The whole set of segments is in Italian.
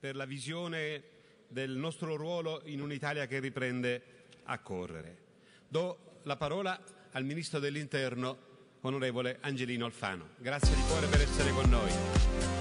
per la visione del nostro ruolo in un'Italia che riprende a correre. Do la parola al Ministro dell'Interno, onorevole Angelino Alfano. Grazie di cuore per essere con noi.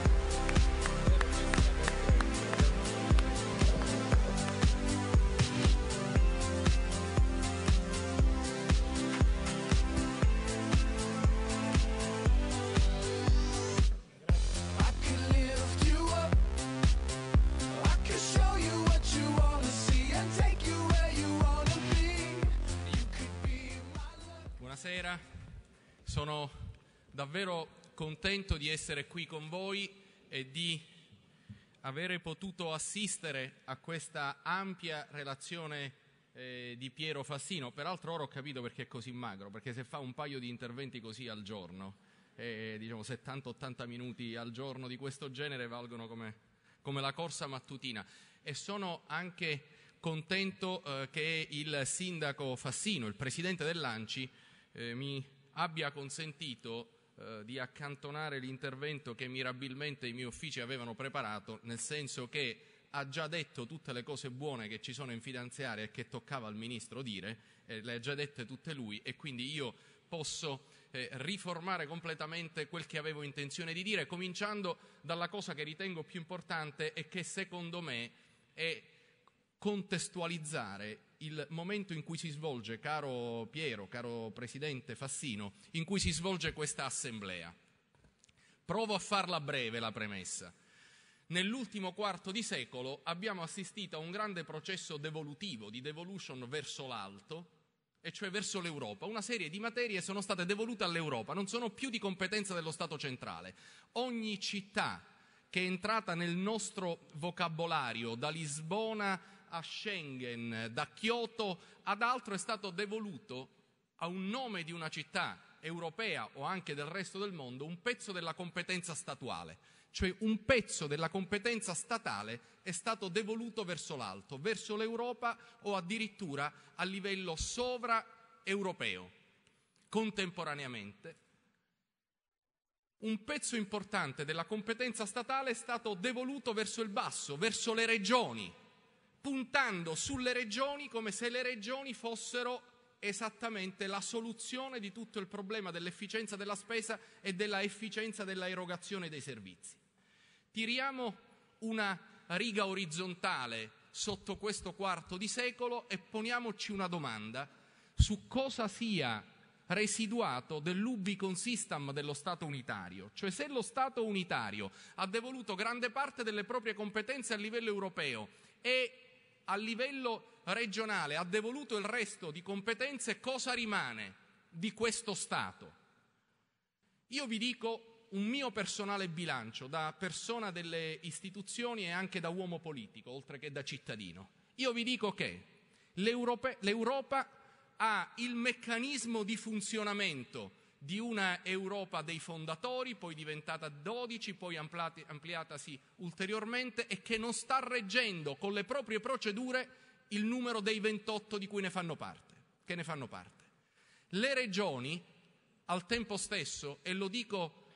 essere qui con voi e di avere potuto assistere a questa ampia relazione eh, di Piero Fassino. Peraltro ora ho capito perché è così magro, perché se fa un paio di interventi così al giorno, eh, diciamo 70-80 minuti al giorno di questo genere valgono come, come la corsa mattutina. E sono anche contento eh, che il sindaco Fassino, il presidente dell'Anci, eh, mi abbia consentito eh, di accantonare l'intervento che mirabilmente i miei uffici avevano preparato, nel senso che ha già detto tutte le cose buone che ci sono in finanziaria e che toccava al ministro dire, eh, le ha già dette tutte lui e quindi io posso eh, riformare completamente quel che avevo intenzione di dire, cominciando dalla cosa che ritengo più importante e che secondo me è contestualizzare il momento in cui si svolge, caro Piero, caro Presidente Fassino, in cui si svolge questa assemblea. Provo a farla breve la premessa. Nell'ultimo quarto di secolo abbiamo assistito a un grande processo devolutivo, di devolution verso l'alto, e cioè verso l'Europa. Una serie di materie sono state devolute all'Europa, non sono più di competenza dello Stato centrale. Ogni città che è entrata nel nostro vocabolario da Lisbona a Schengen, da Kyoto ad altro, è stato devoluto a un nome di una città europea o anche del resto del mondo un pezzo della competenza statuale, cioè un pezzo della competenza statale è stato devoluto verso l'alto, verso l'Europa o addirittura a livello sovraeuropeo. Contemporaneamente, un pezzo importante della competenza statale è stato devoluto verso il basso, verso le regioni, puntando sulle regioni come se le regioni fossero esattamente la soluzione di tutto il problema dell'efficienza della spesa e della efficienza della erogazione dei servizi. Tiriamo una riga orizzontale sotto questo quarto di secolo e poniamoci una domanda su cosa sia residuato dell'ubicon system dello Stato unitario, cioè se lo Stato unitario ha devoluto grande parte delle proprie competenze a livello europeo e a livello regionale ha devoluto il resto di competenze, cosa rimane di questo Stato? Io vi dico un mio personale bilancio da persona delle istituzioni e anche da uomo politico, oltre che da cittadino. Io vi dico che l'Europa, ha il meccanismo di funzionamento di una Europa dei fondatori, poi diventata 12, poi ampliati, ampliatasi ulteriormente e che non sta reggendo con le proprie procedure il numero dei 28 di cui ne fanno parte, che ne fanno parte. Le regioni, al tempo stesso, e lo dico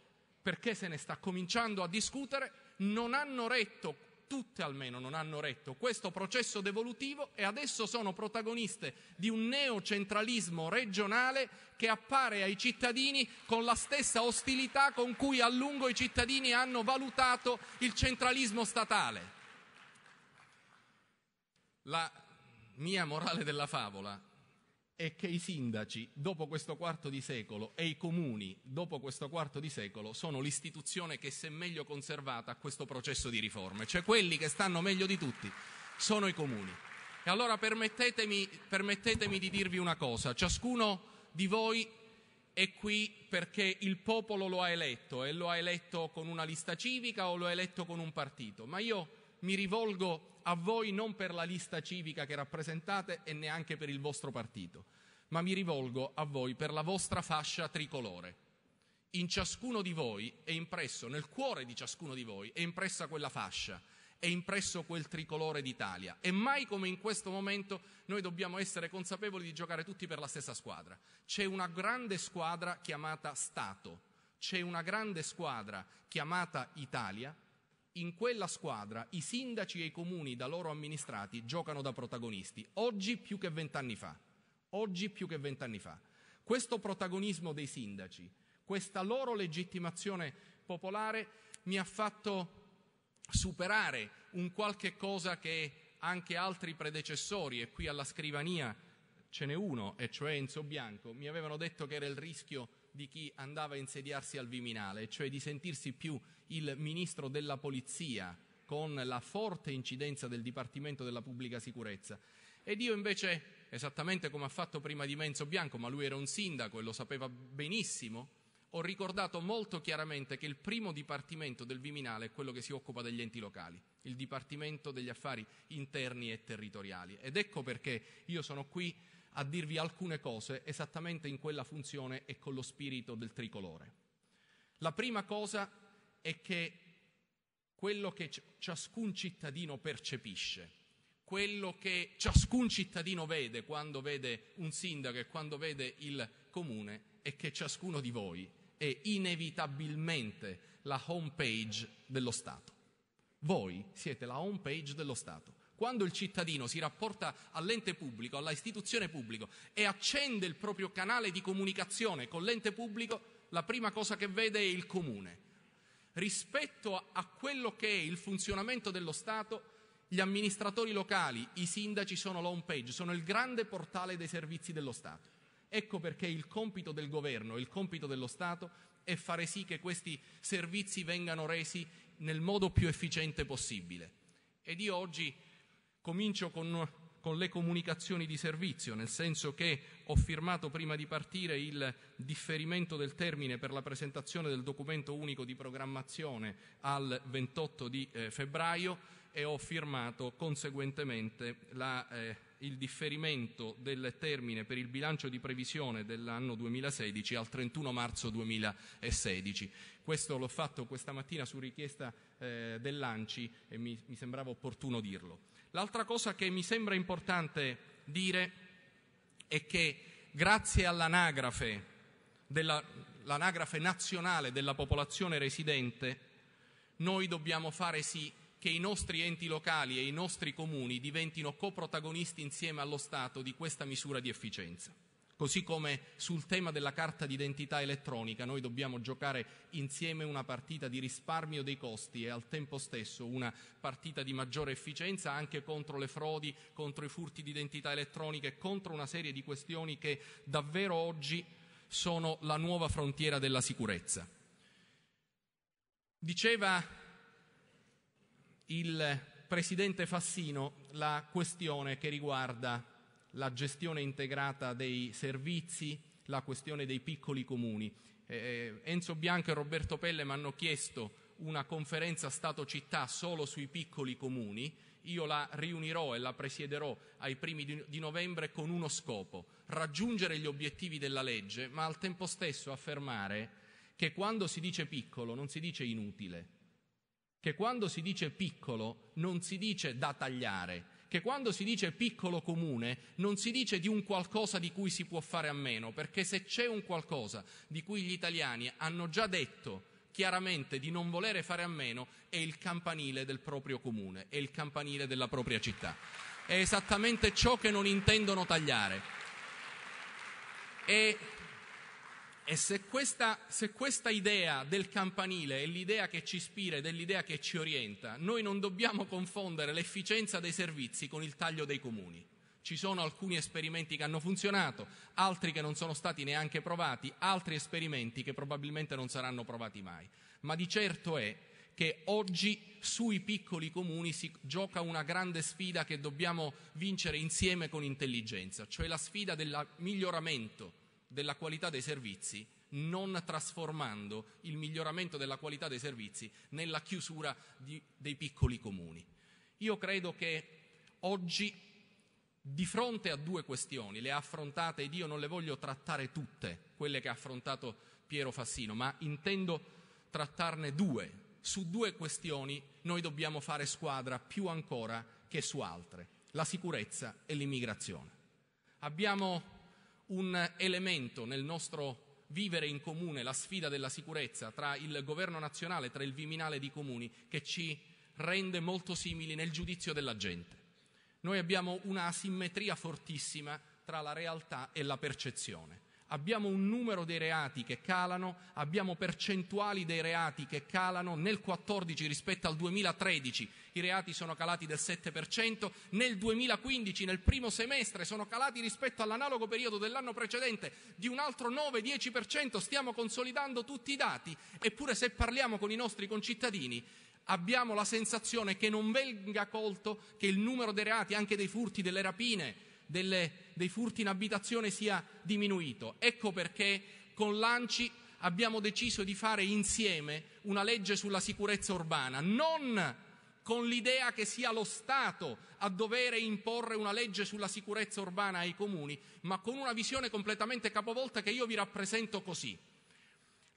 perché se ne sta cominciando a discutere, non hanno retto tutte almeno non hanno retto questo processo devolutivo e adesso sono protagoniste di un neocentralismo regionale che appare ai cittadini con la stessa ostilità con cui a lungo i cittadini hanno valutato il centralismo statale. La mia morale della favola è che i sindaci dopo questo quarto di secolo e i comuni dopo questo quarto di secolo sono l'istituzione che si è meglio conservata a questo processo di riforme, cioè quelli che stanno meglio di tutti sono i comuni. E allora permettetemi, permettetemi di dirvi una cosa, ciascuno di voi è qui perché il popolo lo ha eletto e lo ha eletto con una lista civica o lo ha eletto con un partito, ma io mi rivolgo a voi non per la lista civica che rappresentate e neanche per il vostro partito, ma mi rivolgo a voi per la vostra fascia tricolore. In ciascuno di voi è impresso, nel cuore di ciascuno di voi è impressa quella fascia, è impresso quel tricolore d'Italia. E mai come in questo momento noi dobbiamo essere consapevoli di giocare tutti per la stessa squadra. C'è una grande squadra chiamata Stato, c'è una grande squadra chiamata Italia in quella squadra i sindaci e i comuni da loro amministrati giocano da protagonisti, oggi più che vent'anni fa. Oggi più che vent'anni fa. Questo protagonismo dei sindaci, questa loro legittimazione popolare mi ha fatto superare un qualche cosa che anche altri predecessori, e qui alla scrivania ce n'è uno, e cioè Enzo Bianco, mi avevano detto che era il rischio di chi andava a insediarsi al Viminale, cioè di sentirsi più il ministro della polizia con la forte incidenza del Dipartimento della Pubblica Sicurezza. Ed io invece, esattamente come ha fatto prima di Menzo Bianco, ma lui era un sindaco e lo sapeva benissimo, ho ricordato molto chiaramente che il primo dipartimento del Viminale è quello che si occupa degli enti locali, il Dipartimento degli Affari Interni e Territoriali. Ed ecco perché io sono qui a dirvi alcune cose esattamente in quella funzione e con lo spirito del tricolore. La prima cosa è che quello che ciascun cittadino percepisce, quello che ciascun cittadino vede quando vede un sindaco e quando vede il comune è che ciascuno di voi è inevitabilmente la home page dello Stato. Voi siete la home page dello Stato. Quando il cittadino si rapporta all'ente pubblico, alla istituzione pubblica e accende il proprio canale di comunicazione con l'ente pubblico, la prima cosa che vede è il comune. Rispetto a quello che è il funzionamento dello Stato, gli amministratori locali, i sindaci sono la page, sono il grande portale dei servizi dello Stato. Ecco perché il compito del governo, il compito dello Stato è fare sì che questi servizi vengano resi nel modo più efficiente possibile. Ed io oggi Comincio con, con le comunicazioni di servizio, nel senso che ho firmato prima di partire il differimento del termine per la presentazione del documento unico di programmazione al 28 di eh, febbraio e ho firmato conseguentemente la, eh, il differimento del termine per il bilancio di previsione dell'anno 2016 al 31 marzo 2016. Questo l'ho fatto questa mattina su richiesta eh, dell'ANCI e mi, mi sembrava opportuno dirlo. L'altra cosa che mi sembra importante dire è che grazie all'anagrafe, della, nazionale della popolazione residente, noi dobbiamo fare sì che i nostri enti locali e i nostri comuni diventino coprotagonisti insieme allo Stato di questa misura di efficienza. Così come sul tema della carta d'identità elettronica noi dobbiamo giocare insieme una partita di risparmio dei costi e al tempo stesso una partita di maggiore efficienza anche contro le frodi, contro i furti d'identità identità elettronica e contro una serie di questioni che davvero oggi sono la nuova frontiera della sicurezza. Diceva il Presidente Fassino la questione che riguarda la gestione integrata dei servizi, la questione dei piccoli comuni. Eh, eh, Enzo Bianco e Roberto Pelle mi hanno chiesto una conferenza Stato-città solo sui piccoli comuni, io la riunirò e la presiederò ai primi di novembre con uno scopo, raggiungere gli obiettivi della legge, ma al tempo stesso affermare che quando si dice piccolo non si dice inutile, che quando si dice piccolo non si dice da tagliare, che quando si dice piccolo comune non si dice di un qualcosa di cui si può fare a meno, perché se c'è un qualcosa di cui gli italiani hanno già detto chiaramente di non volere fare a meno è il campanile del proprio comune, è il campanile della propria città. È esattamente ciò che non intendono tagliare. E e se questa, se questa, idea del campanile è l'idea che ci ispira ed è l'idea che ci orienta, noi non dobbiamo confondere l'efficienza dei servizi con il taglio dei comuni. Ci sono alcuni esperimenti che hanno funzionato, altri che non sono stati neanche provati, altri esperimenti che probabilmente non saranno provati mai. Ma di certo è che oggi sui piccoli comuni si gioca una grande sfida che dobbiamo vincere insieme con intelligenza, cioè la sfida del miglioramento della qualità dei servizi, non trasformando il miglioramento della qualità dei servizi nella chiusura di, dei piccoli comuni. Io credo che oggi, di fronte a due questioni, le ha affrontate ed io non le voglio trattare tutte, quelle che ha affrontato Piero Fassino, ma intendo trattarne due. Su due questioni noi dobbiamo fare squadra più ancora che su altre, la sicurezza e l'immigrazione. Abbiamo un elemento nel nostro vivere in comune, la sfida della sicurezza tra il governo nazionale, tra il Viminale di comuni, che ci rende molto simili nel giudizio della gente. Noi abbiamo una asimmetria fortissima tra la realtà e la percezione abbiamo un numero dei reati che calano, abbiamo percentuali dei reati che calano, nel 2014 rispetto al 2013 i reati sono calati del 7%, nel 2015 nel primo semestre sono calati rispetto all'analogo periodo dell'anno precedente di un altro 9-10%, stiamo consolidando tutti i dati, eppure se parliamo con i nostri concittadini abbiamo la sensazione che non venga colto che il numero dei reati, anche dei furti, delle rapine, delle, dei furti in abitazione sia diminuito. Ecco perché con l'ANCI abbiamo deciso di fare insieme una legge sulla sicurezza urbana, non con l'idea che sia lo Stato a dover imporre una legge sulla sicurezza urbana ai comuni, ma con una visione completamente capovolta che io vi rappresento così.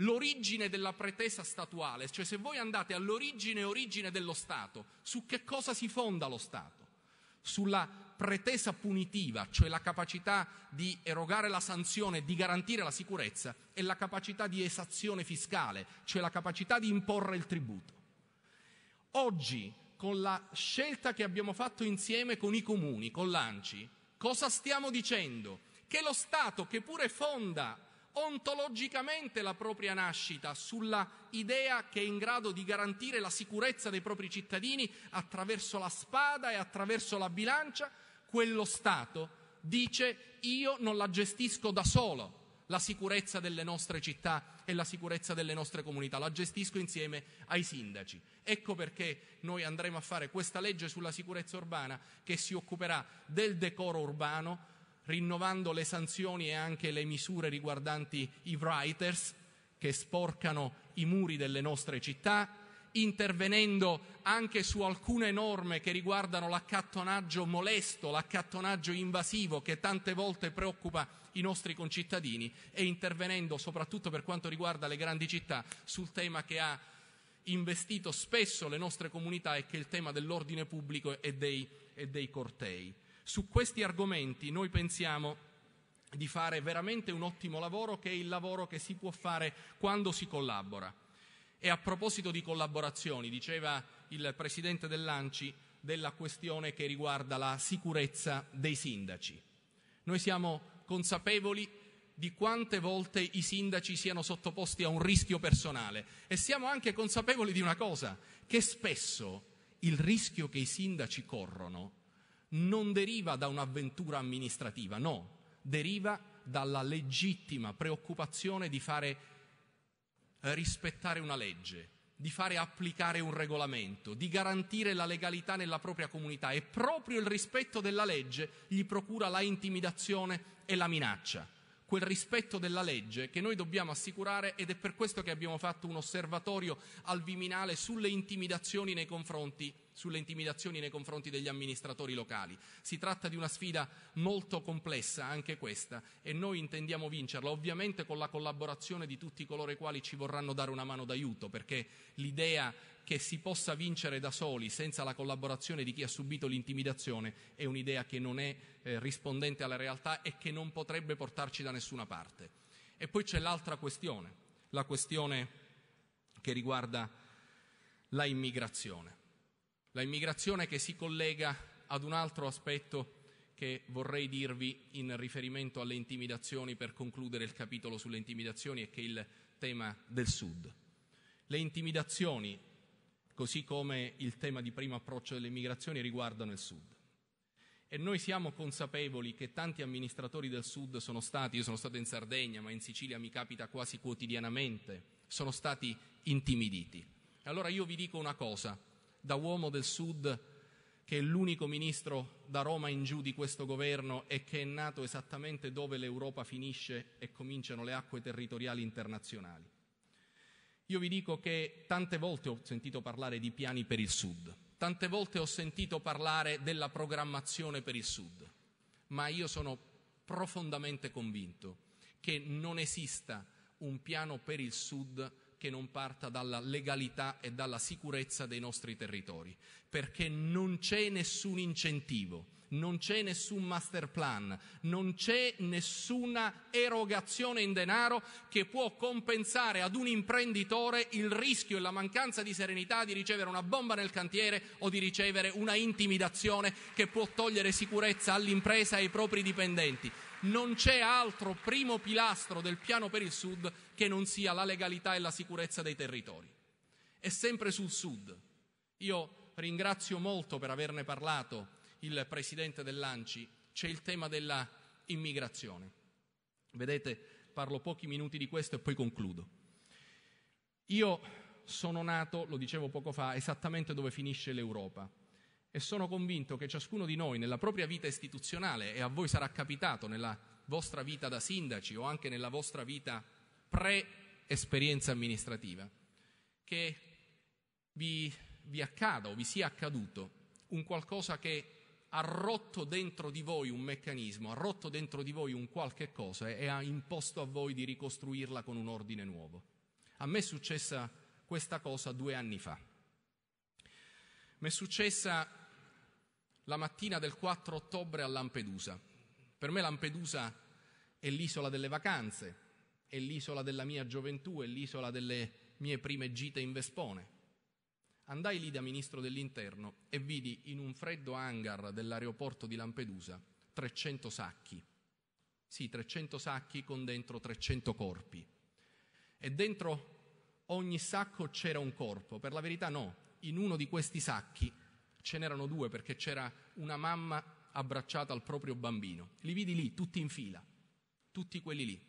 L'origine della pretesa statuale, cioè se voi andate all'origine e origine dello Stato, su che cosa si fonda lo Stato? Sulla pretesa punitiva, cioè la capacità di erogare la sanzione e di garantire la sicurezza, e la capacità di esazione fiscale, cioè la capacità di imporre il tributo. Oggi, con la scelta che abbiamo fatto insieme con i comuni, con l'ANCI, cosa stiamo dicendo? Che lo Stato, che pure fonda ontologicamente la propria nascita, sulla idea che è in grado di garantire la sicurezza dei propri cittadini attraverso la spada e attraverso la bilancia, quello Stato dice io non la gestisco da solo la sicurezza delle nostre città e la sicurezza delle nostre comunità, la gestisco insieme ai sindaci. Ecco perché noi andremo a fare questa legge sulla sicurezza urbana che si occuperà del decoro urbano, rinnovando le sanzioni e anche le misure riguardanti i writers che sporcano i muri delle nostre città, intervenendo anche su alcune norme che riguardano l'accattonaggio molesto, l'accattonaggio invasivo che tante volte preoccupa i nostri concittadini e intervenendo soprattutto per quanto riguarda le grandi città sul tema che ha investito spesso le nostre comunità e che è il tema dell'ordine pubblico e dei, e dei cortei. Su questi argomenti noi pensiamo di fare veramente un ottimo lavoro che è il lavoro che si può fare quando si collabora. E a proposito di collaborazioni, diceva il Presidente dell'Anci della questione che riguarda la sicurezza dei sindaci. Noi siamo consapevoli di quante volte i sindaci siano sottoposti a un rischio personale e siamo anche consapevoli di una cosa, che spesso il rischio che i sindaci corrono non deriva da un'avventura amministrativa, no, deriva dalla legittima preoccupazione di fare eh, rispettare una legge, di fare applicare un regolamento, di garantire la legalità nella propria comunità e proprio il rispetto della legge gli procura la intimidazione e la minaccia quel rispetto della legge che noi dobbiamo assicurare ed è per questo che abbiamo fatto un osservatorio al Viminale sulle intimidazioni nei confronti, intimidazioni nei confronti degli amministratori locali. Si tratta di una sfida molto complessa anche questa e noi intendiamo vincerla ovviamente con la collaborazione di tutti coloro i quali ci vorranno dare una mano d'aiuto perché l'idea che si possa vincere da soli senza la collaborazione di chi ha subito l'intimidazione è un'idea che non è eh, rispondente alla realtà e che non potrebbe portarci da nessuna parte. E poi c'è l'altra questione, la questione che riguarda la immigrazione. La immigrazione che si collega ad un altro aspetto che vorrei dirvi in riferimento alle intimidazioni per concludere il capitolo sulle intimidazioni e che è il tema del Sud. Le intimidazioni così come il tema di primo approccio delle migrazioni riguardano il Sud. E noi siamo consapevoli che tanti amministratori del Sud sono stati, io sono stato in Sardegna, ma in Sicilia mi capita quasi quotidianamente, sono stati intimiditi. Allora io vi dico una cosa, da uomo del Sud, che è l'unico ministro da Roma in giù di questo governo e che è nato esattamente dove l'Europa finisce e cominciano le acque territoriali internazionali. Io vi dico che tante volte ho sentito parlare di piani per il Sud, tante volte ho sentito parlare della programmazione per il Sud, ma io sono profondamente convinto che non esista un piano per il Sud che non parta dalla legalità e dalla sicurezza dei nostri territori, perché non c'è nessun incentivo non c'è nessun master plan, non c'è nessuna erogazione in denaro che può compensare ad un imprenditore il rischio e la mancanza di serenità di ricevere una bomba nel cantiere o di ricevere una intimidazione che può togliere sicurezza all'impresa e ai propri dipendenti. Non c'è altro primo pilastro del piano per il Sud che non sia la legalità e la sicurezza dei territori. E sempre sul Sud. Io ringrazio molto per averne parlato il presidente dell'ANCI, c'è il tema della immigrazione. Vedete, parlo pochi minuti di questo e poi concludo. Io sono nato, lo dicevo poco fa, esattamente dove finisce l'Europa e sono convinto che ciascuno di noi nella propria vita istituzionale, e a voi sarà capitato nella vostra vita da sindaci o anche nella vostra vita pre-esperienza amministrativa, che vi, vi accada o vi sia accaduto un qualcosa che ha rotto dentro di voi un meccanismo, ha rotto dentro di voi un qualche cosa e ha imposto a voi di ricostruirla con un ordine nuovo. A me è successa questa cosa due anni fa. Mi è successa la mattina del 4 ottobre a Lampedusa. Per me Lampedusa è l'isola delle vacanze, è l'isola della mia gioventù, è l'isola delle mie prime gite in Vespone. Andai lì da ministro dell'interno e vidi in un freddo hangar dell'aeroporto di Lampedusa 300 sacchi. Sì, 300 sacchi con dentro 300 corpi. E dentro ogni sacco c'era un corpo. Per la verità no, in uno di questi sacchi ce n'erano due perché c'era una mamma abbracciata al proprio bambino. Li vidi lì, tutti in fila, tutti quelli lì.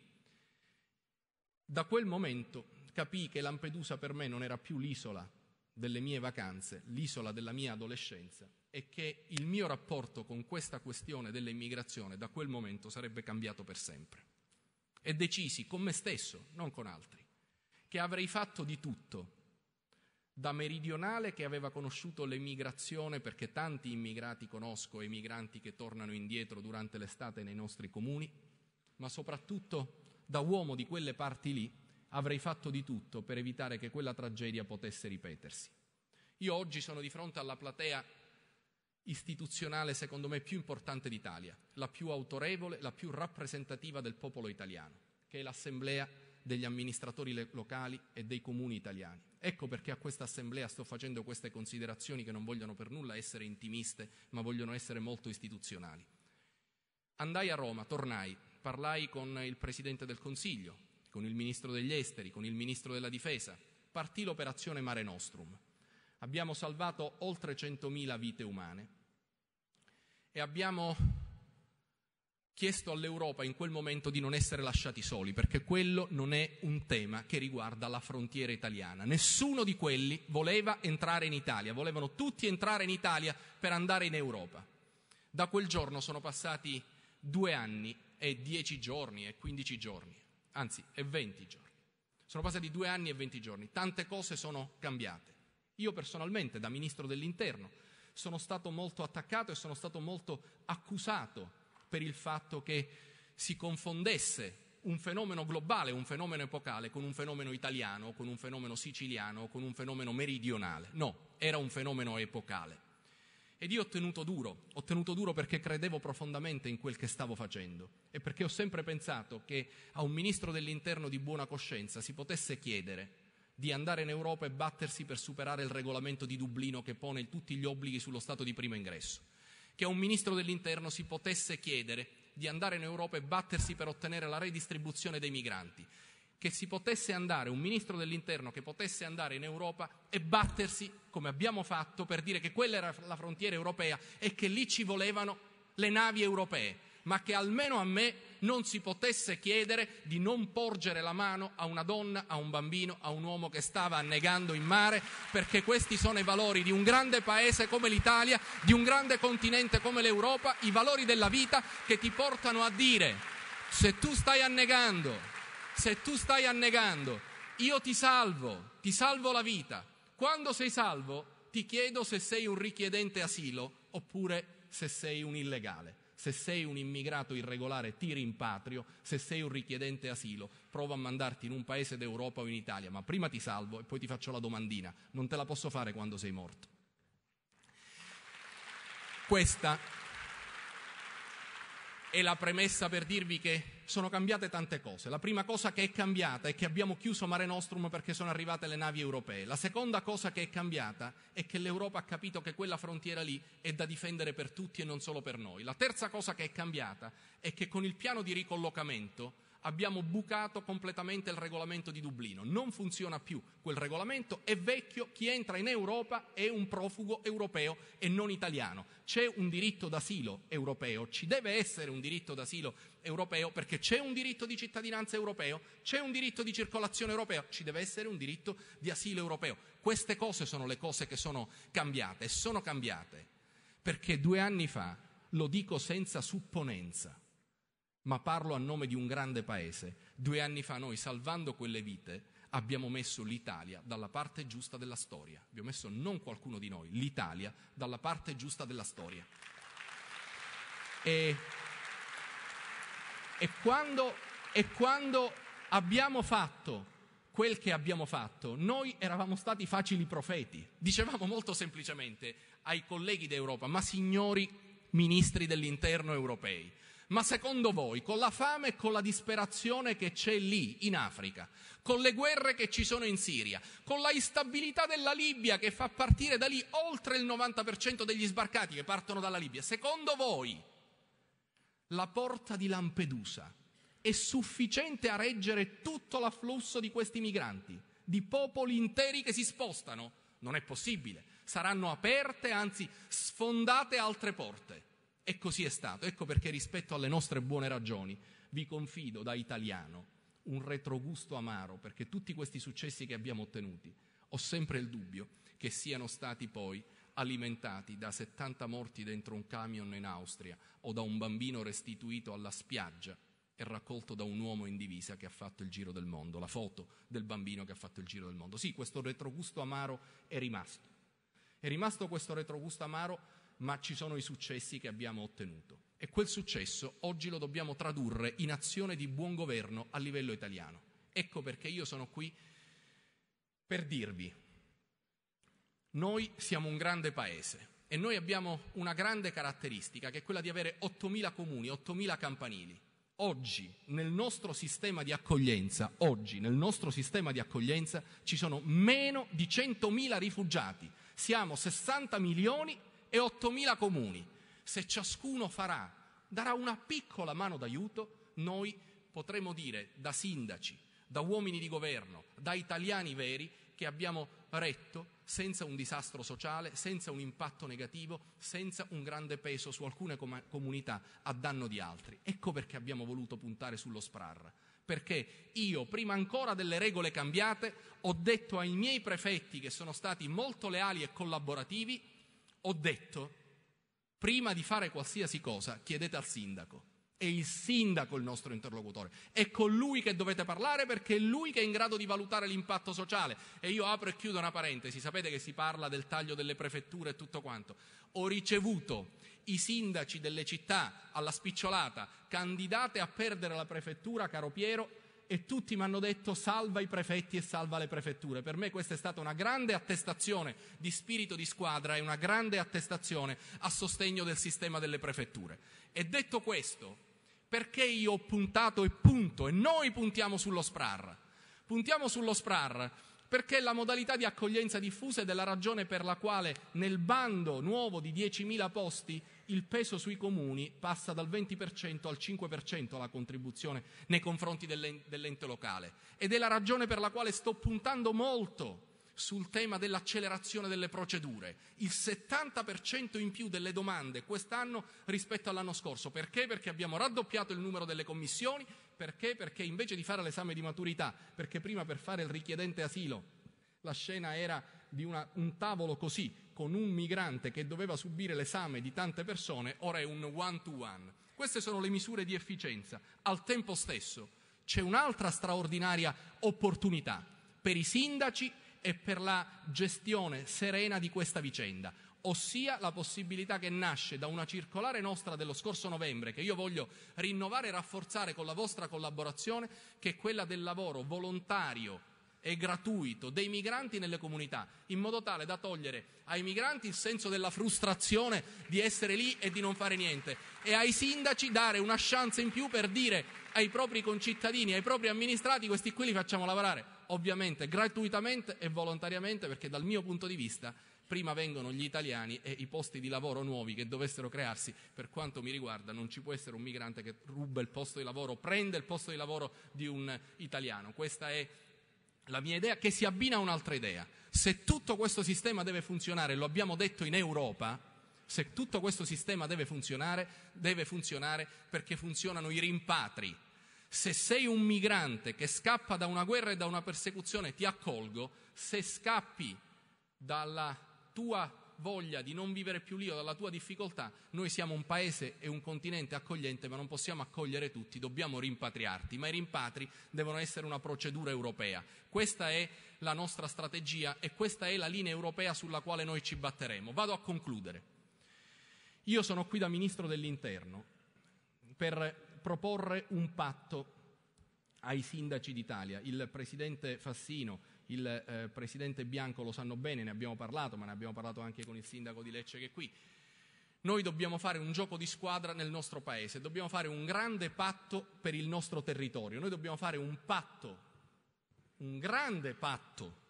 Da quel momento capii che Lampedusa per me non era più l'isola delle mie vacanze, l'isola della mia adolescenza, e che il mio rapporto con questa questione dell'immigrazione da quel momento sarebbe cambiato per sempre. E decisi con me stesso, non con altri, che avrei fatto di tutto, da meridionale che aveva conosciuto l'emigrazione, perché tanti immigrati conosco, emigranti che tornano indietro durante l'estate nei nostri comuni, ma soprattutto da uomo di quelle parti lì avrei fatto di tutto per evitare che quella tragedia potesse ripetersi. Io oggi sono di fronte alla platea istituzionale, secondo me, più importante d'Italia, la più autorevole, la più rappresentativa del popolo italiano, che è l'Assemblea degli amministratori locali e dei comuni italiani. Ecco perché a questa assemblea sto facendo queste considerazioni che non vogliono per nulla essere intimiste, ma vogliono essere molto istituzionali. Andai a Roma, tornai, parlai con il Presidente del Consiglio, con il Ministro degli Esteri, con il Ministro della Difesa. Partì l'operazione Mare Nostrum abbiamo salvato oltre 100.000 vite umane e abbiamo chiesto all'Europa in quel momento di non essere lasciati soli, perché quello non è un tema che riguarda la frontiera italiana. Nessuno di quelli voleva entrare in Italia, volevano tutti entrare in Italia per andare in Europa. Da quel giorno sono passati due anni e dieci giorni e quindici giorni, anzi e venti giorni. Sono passati due anni e venti giorni, tante cose sono cambiate. Io personalmente, da ministro dell'interno, sono stato molto attaccato e sono stato molto accusato per il fatto che si confondesse un fenomeno globale, un fenomeno epocale, con un fenomeno italiano, con un fenomeno siciliano, con un fenomeno meridionale. No, era un fenomeno epocale. Ed io ho tenuto duro, ho tenuto duro perché credevo profondamente in quel che stavo facendo e perché ho sempre pensato che a un ministro dell'interno di buona coscienza si potesse chiedere di andare in Europa e battersi per superare il regolamento di Dublino che pone tutti gli obblighi sullo stato di primo ingresso, che a un ministro dell'interno si potesse chiedere di andare in Europa e battersi per ottenere la redistribuzione dei migranti, che si potesse andare, un ministro dell'interno che potesse andare in Europa e battersi, come abbiamo fatto, per dire che quella era la frontiera europea e che lì ci volevano le navi europee ma che almeno a me non si potesse chiedere di non porgere la mano a una donna, a un bambino, a un uomo che stava annegando in mare, perché questi sono i valori di un grande paese come l'Italia, di un grande continente come l'Europa, i valori della vita che ti portano a dire se tu stai annegando, se tu stai annegando, io ti salvo, ti salvo la vita. Quando sei salvo ti chiedo se sei un richiedente asilo oppure se sei un illegale se sei un immigrato irregolare ti rimpatrio, se sei un richiedente asilo provo a mandarti in un paese d'Europa o in Italia, ma prima ti salvo e poi ti faccio la domandina, non te la posso fare quando sei morto. Questa è la premessa per dirvi che sono cambiate tante cose. La prima cosa che è cambiata è che abbiamo chiuso Mare Nostrum perché sono arrivate le navi europee. La seconda cosa che è cambiata è che l'Europa ha capito che quella frontiera lì è da difendere per tutti e non solo per noi. La terza cosa che è cambiata è che con il piano di ricollocamento abbiamo bucato completamente il regolamento di Dublino. Non funziona più quel regolamento, è vecchio, chi entra in Europa è un profugo europeo e non italiano. C'è un diritto d'asilo europeo, ci deve essere un diritto d'asilo europeo perché c'è un diritto di cittadinanza europeo, c'è un diritto di circolazione europeo, ci deve essere un diritto di asilo europeo. Queste cose sono le cose che sono cambiate e sono cambiate perché due anni fa, lo dico senza supponenza, ma parlo a nome di un grande paese. Due anni fa noi, salvando quelle vite, abbiamo messo l'Italia dalla parte giusta della storia. Abbiamo messo non qualcuno di noi, l'Italia dalla parte giusta della storia. E, e, quando, e quando abbiamo fatto quel che abbiamo fatto, noi eravamo stati facili profeti. Dicevamo molto semplicemente ai colleghi d'Europa, ma signori ministri dell'interno europei, ma secondo voi, con la fame e con la disperazione che c'è lì, in Africa, con le guerre che ci sono in Siria, con la instabilità della Libia che fa partire da lì oltre il 90% degli sbarcati che partono dalla Libia, secondo voi la porta di Lampedusa è sufficiente a reggere tutto l'afflusso di questi migranti, di popoli interi che si spostano? Non è possibile. Saranno aperte, anzi sfondate altre porte. E così è stato. Ecco perché rispetto alle nostre buone ragioni vi confido da italiano un retrogusto amaro perché tutti questi successi che abbiamo ottenuti ho sempre il dubbio che siano stati poi alimentati da 70 morti dentro un camion in Austria o da un bambino restituito alla spiaggia e raccolto da un uomo in divisa che ha fatto il giro del mondo, la foto del bambino che ha fatto il giro del mondo. Sì, questo retrogusto amaro è rimasto. È rimasto questo retrogusto amaro ma ci sono i successi che abbiamo ottenuto. E quel successo oggi lo dobbiamo tradurre in azione di buon governo a livello italiano. Ecco perché io sono qui per dirvi, noi siamo un grande paese e noi abbiamo una grande caratteristica che è quella di avere 8.000 comuni, 8.000 campanili. Oggi nel nostro sistema di accoglienza, oggi nel nostro sistema di accoglienza ci sono meno di 100.000 rifugiati. Siamo 60 milioni e 8.000 comuni. Se ciascuno farà, darà una piccola mano d'aiuto, noi potremo dire da sindaci, da uomini di governo, da italiani veri, che abbiamo retto senza un disastro sociale, senza un impatto negativo, senza un grande peso su alcune com- comunità a danno di altri. Ecco perché abbiamo voluto puntare sullo SPRAR. Perché io, prima ancora delle regole cambiate, ho detto ai miei prefetti, che sono stati molto leali e collaborativi, ho detto, prima di fare qualsiasi cosa, chiedete al sindaco. È il sindaco il nostro interlocutore, è con lui che dovete parlare perché è lui che è in grado di valutare l'impatto sociale. E io apro e chiudo una parentesi, sapete che si parla del taglio delle prefetture e tutto quanto. Ho ricevuto i sindaci delle città alla spicciolata, candidate a perdere la prefettura, caro Piero, e tutti mi hanno detto salva i prefetti e salva le prefetture. Per me questa è stata una grande attestazione di spirito di squadra e una grande attestazione a sostegno del sistema delle prefetture. E detto questo, perché io ho puntato e punto e noi puntiamo sullo SPRAR? Puntiamo sullo SPRAR perché la modalità di accoglienza diffusa è della ragione per la quale nel bando nuovo di 10.000 posti il peso sui comuni passa dal 20% al 5% la contribuzione nei confronti dell'ente locale ed è la ragione per la quale sto puntando molto sul tema dell'accelerazione delle procedure, il 70% in più delle domande quest'anno rispetto all'anno scorso. Perché? Perché abbiamo raddoppiato il numero delle commissioni, perché? Perché invece di fare l'esame di maturità, perché prima per fare il richiedente asilo la scena era di una, un tavolo così con un migrante che doveva subire l'esame di tante persone, ora è un one to one. Queste sono le misure di efficienza. Al tempo stesso c'è un'altra straordinaria opportunità per i sindaci e per la gestione serena di questa vicenda ossia la possibilità che nasce da una circolare nostra dello scorso novembre, che io voglio rinnovare e rafforzare con la vostra collaborazione, che è quella del lavoro volontario e gratuito dei migranti nelle comunità, in modo tale da togliere ai migranti il senso della frustrazione di essere lì e di non fare niente e ai sindaci dare una chance in più per dire ai propri concittadini, ai propri amministrati, questi qui li facciamo lavorare ovviamente gratuitamente e volontariamente perché dal mio punto di vista prima vengono gli italiani e i posti di lavoro nuovi che dovessero crearsi, per quanto mi riguarda non ci può essere un migrante che ruba il posto di lavoro, prende il posto di lavoro di un italiano. Questa è la mia idea che si abbina a un'altra idea. Se tutto questo sistema deve funzionare, lo abbiamo detto in Europa, se tutto questo sistema deve funzionare, deve funzionare perché funzionano i rimpatri. Se sei un migrante che scappa da una guerra e da una persecuzione, ti accolgo. Se scappi dalla tua voglia di non vivere più lì o dalla tua difficoltà, noi siamo un paese e un continente accogliente, ma non possiamo accogliere tutti, dobbiamo rimpatriarti, ma i rimpatri devono essere una procedura europea. Questa è la nostra strategia e questa è la linea europea sulla quale noi ci batteremo. Vado a concludere. Io sono qui da Ministro dell'Interno per proporre un patto ai sindaci d'Italia. Il Presidente Fassino il eh, presidente Bianco lo sanno bene, ne abbiamo parlato, ma ne abbiamo parlato anche con il sindaco di Lecce che è qui. Noi dobbiamo fare un gioco di squadra nel nostro paese, dobbiamo fare un grande patto per il nostro territorio, noi dobbiamo fare un patto, un grande patto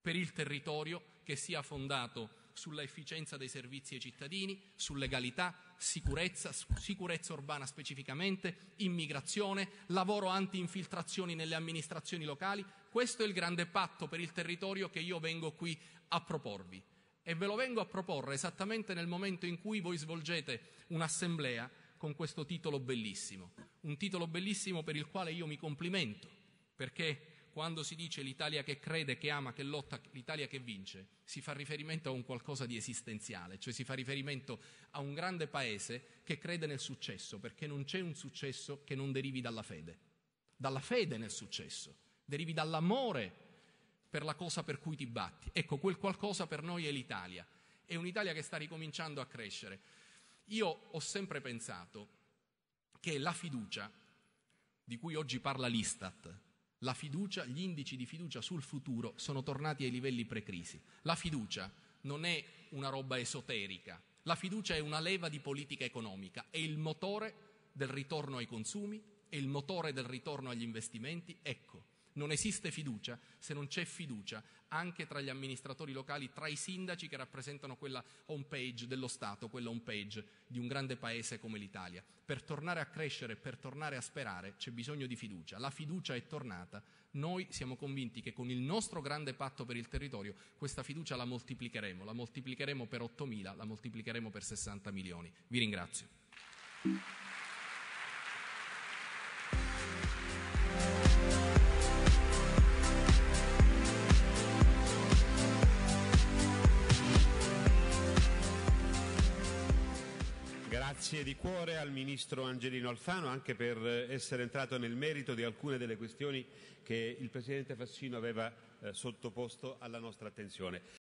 per il territorio che sia fondato sulla efficienza dei servizi ai cittadini, su legalità, sicurezza, sicurezza urbana specificamente, immigrazione, lavoro anti-infiltrazioni nelle amministrazioni locali. Questo è il grande patto per il territorio che io vengo qui a proporvi. E ve lo vengo a proporre esattamente nel momento in cui voi svolgete un'assemblea con questo titolo bellissimo. Un titolo bellissimo per il quale io mi complimento, perché quando si dice l'Italia che crede, che ama, che lotta, l'Italia che vince, si fa riferimento a un qualcosa di esistenziale, cioè si fa riferimento a un grande paese che crede nel successo, perché non c'è un successo che non derivi dalla fede, dalla fede nel successo, derivi dall'amore per la cosa per cui ti batti. Ecco, quel qualcosa per noi è l'Italia, è un'Italia che sta ricominciando a crescere. Io ho sempre pensato che la fiducia, di cui oggi parla l'Istat, la fiducia, gli indici di fiducia sul futuro sono tornati ai livelli pre-crisi. La fiducia non è una roba esoterica, la fiducia è una leva di politica economica, è il motore del ritorno ai consumi, è il motore del ritorno agli investimenti. Ecco, non esiste fiducia se non c'è fiducia anche tra gli amministratori locali, tra i sindaci che rappresentano quella home page dello Stato, quella home page di un grande paese come l'Italia. Per tornare a crescere, per tornare a sperare, c'è bisogno di fiducia. La fiducia è tornata. Noi siamo convinti che con il nostro grande patto per il territorio questa fiducia la moltiplicheremo, la moltiplicheremo per 8.000, la moltiplicheremo per 60 milioni. Vi ringrazio. Grazie di cuore al Ministro Angelino Alfano anche per eh, essere entrato nel merito di alcune delle questioni che il Presidente Fassino aveva eh, sottoposto alla nostra attenzione.